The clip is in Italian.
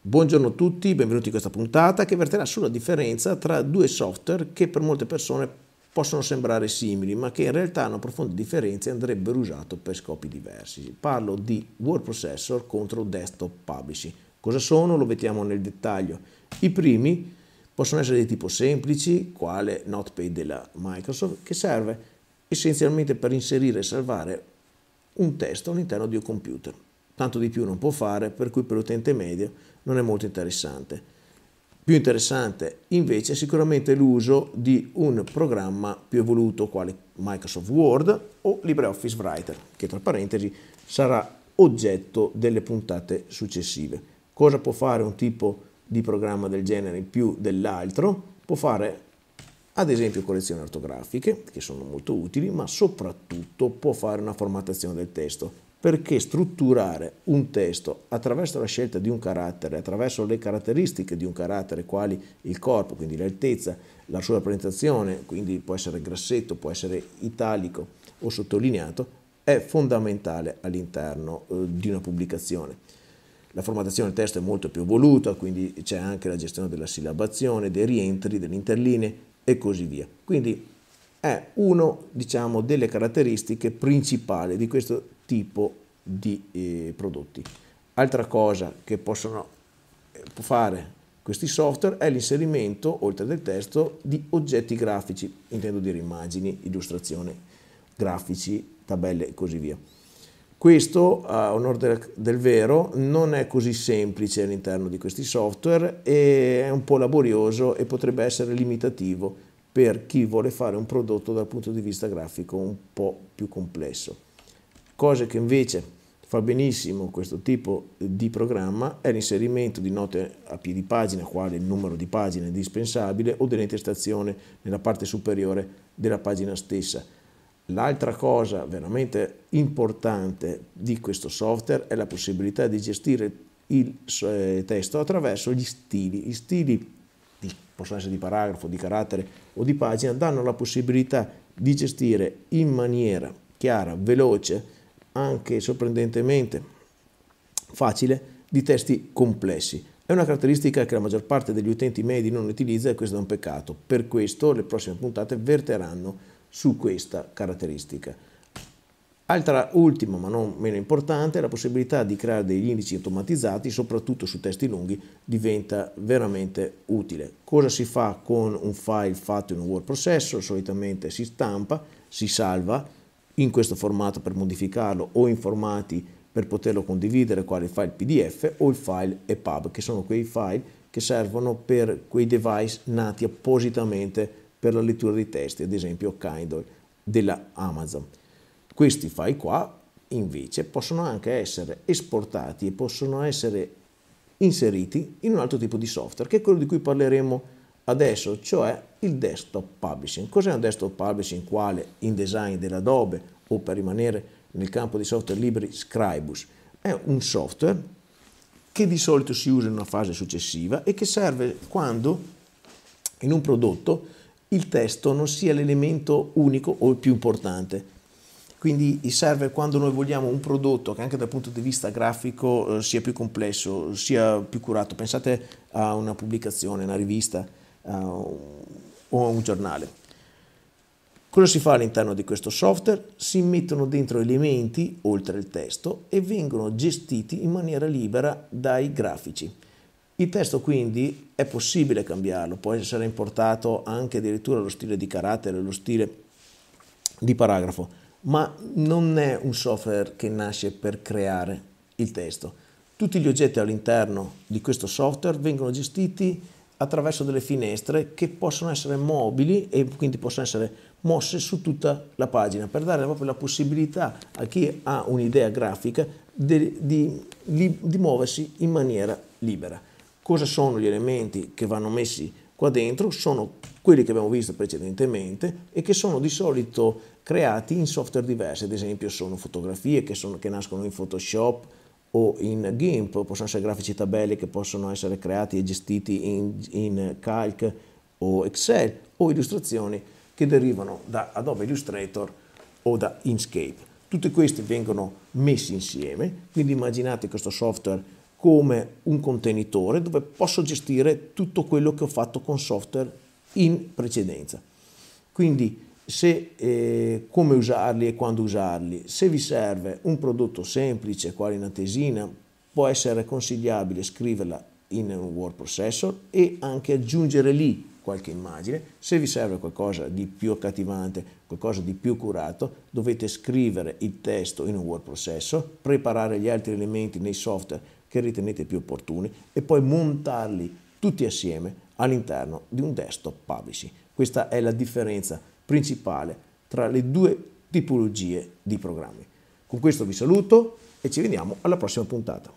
Buongiorno a tutti, benvenuti in questa puntata che verterà sulla differenza tra due software che per molte persone possono sembrare simili ma che in realtà hanno profonde differenze e andrebbero usati per scopi diversi. Parlo di Word Processor contro Desktop Publishing. Cosa sono? Lo vediamo nel dettaglio. I primi possono essere di tipo semplici, quale Notepad della Microsoft, che serve essenzialmente per inserire e salvare un testo all'interno di un computer. Tanto di più non può fare, per cui per l'utente medio non è molto interessante. Più interessante invece è sicuramente l'uso di un programma più evoluto quale Microsoft Word o LibreOffice Writer, che tra parentesi sarà oggetto delle puntate successive. Cosa può fare un tipo di programma del genere in più dell'altro? Può fare ad esempio collezioni ortografiche, che sono molto utili, ma soprattutto può fare una formattazione del testo perché strutturare un testo attraverso la scelta di un carattere, attraverso le caratteristiche di un carattere, quali il corpo, quindi l'altezza, la sua rappresentazione, quindi può essere grassetto, può essere italico o sottolineato, è fondamentale all'interno eh, di una pubblicazione. La formattazione del testo è molto più evoluta, quindi c'è anche la gestione della sillabazione, dei rientri, delle interline e così via. Quindi è una diciamo, delle caratteristiche principali di questo tipo di eh, prodotti. Altra cosa che possono eh, fare questi software è l'inserimento, oltre del testo, di oggetti grafici, intendo dire immagini, illustrazioni, grafici, tabelle e così via. Questo, a onore del vero, non è così semplice all'interno di questi software e è un po' laborioso e potrebbe essere limitativo per chi vuole fare un prodotto dal punto di vista grafico un po' più complesso. Cosa che invece fa benissimo questo tipo di programma è l'inserimento di note a piedi pagina, quale il numero di pagine indispensabile, o dell'intestazione nella parte superiore della pagina stessa. L'altra cosa veramente importante di questo software è la possibilità di gestire il eh, testo attraverso gli stili. Gli stili possono essere di paragrafo, di carattere o di pagina, danno la possibilità di gestire in maniera chiara, veloce, anche sorprendentemente facile di testi complessi. È una caratteristica che la maggior parte degli utenti medi non utilizza e questo è un peccato. Per questo le prossime puntate verteranno su questa caratteristica. Altra ultima, ma non meno importante, la possibilità di creare degli indici automatizzati, soprattutto su testi lunghi, diventa veramente utile. Cosa si fa con un file fatto in un word processor? Solitamente si stampa, si salva, in questo formato per modificarlo o in formati per poterlo condividere, quale il file PDF o il file EPUB, che sono quei file che servono per quei device nati appositamente per la lettura dei testi, ad esempio Kindle della Amazon. Questi file qua invece possono anche essere esportati e possono essere inseriti in un altro tipo di software, che è quello di cui parleremo adesso, cioè il desktop publishing. Cos'è un desktop publishing? Quale in InDesign dell'Adobe o per rimanere nel campo di software liberi Scribus? È un software che di solito si usa in una fase successiva e che serve quando in un prodotto il testo non sia l'elemento unico o il più importante. Quindi serve quando noi vogliamo un prodotto che anche dal punto di vista grafico eh, sia più complesso, sia più curato. Pensate a una pubblicazione, una rivista, uh, o a un giornale. Cosa si fa all'interno di questo software? Si mettono dentro elementi oltre il testo e vengono gestiti in maniera libera dai grafici. Il testo quindi è possibile cambiarlo, può essere importato anche addirittura lo stile di carattere, lo stile di paragrafo, ma non è un software che nasce per creare il testo. Tutti gli oggetti all'interno di questo software vengono gestiti attraverso delle finestre che possono essere mobili e quindi possono essere mosse su tutta la pagina per dare proprio la possibilità a chi ha un'idea grafica di, di, di muoversi in maniera libera. Cosa sono gli elementi che vanno messi qua dentro? Sono quelli che abbiamo visto precedentemente e che sono di solito creati in software diversi, ad esempio sono fotografie che, sono, che nascono in Photoshop, o in GIMP, possono essere grafici tabelle che possono essere creati e gestiti in, in Calc o Excel o illustrazioni che derivano da Adobe Illustrator o da Inkscape. Tutti questi vengono messi insieme, quindi immaginate questo software come un contenitore dove posso gestire tutto quello che ho fatto con software in precedenza. Quindi se, eh, come usarli e quando usarli. Se vi serve un prodotto semplice, quale una tesina, può essere consigliabile scriverla in un word processor e anche aggiungere lì qualche immagine. Se vi serve qualcosa di più accattivante, qualcosa di più curato, dovete scrivere il testo in un word processor, preparare gli altri elementi nei software che ritenete più opportuni e poi montarli tutti assieme all'interno di un desktop publishing. Questa è la differenza principale tra le due tipologie di programmi. Con questo vi saluto e ci vediamo alla prossima puntata.